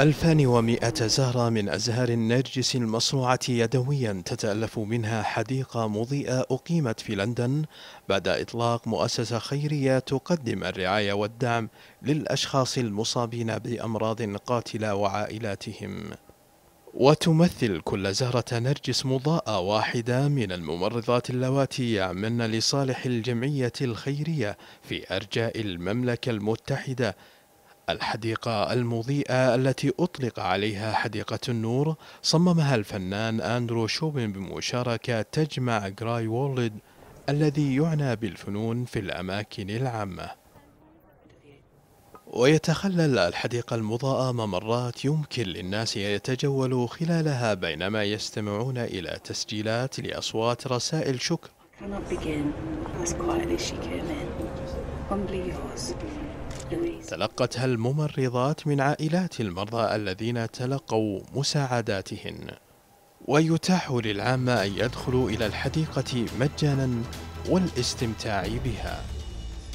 2100 زهرة من أزهار النرجس المصنوعة يدويا تتألف منها حديقة مضيئة أقيمت في لندن بعد إطلاق مؤسسة خيرية تقدم الرعاية والدعم للأشخاص المصابين بأمراض قاتلة وعائلاتهم وتمثل كل زهرة نرجس مضاءة واحدة من الممرضات اللواتي يعملن لصالح الجمعية الخيرية في أرجاء المملكة المتحدة الحديقة المضيئة التي أطلق عليها حديقة النور صممها الفنان أندرو شوبن بمشاركة تجمع جراي وولد الذي يعنى بالفنون في الأماكن العامة ويتخلل الحديقة المضاءة ممرات يمكن للناس أن يتجولوا خلالها بينما يستمعون إلى تسجيلات لأصوات رسائل شكر تلقتها الممرضات من عائلات المرضى الذين تلقوا مساعداتهن ويتاح للعامة أن يدخلوا إلى الحديقة مجانا والاستمتاع بها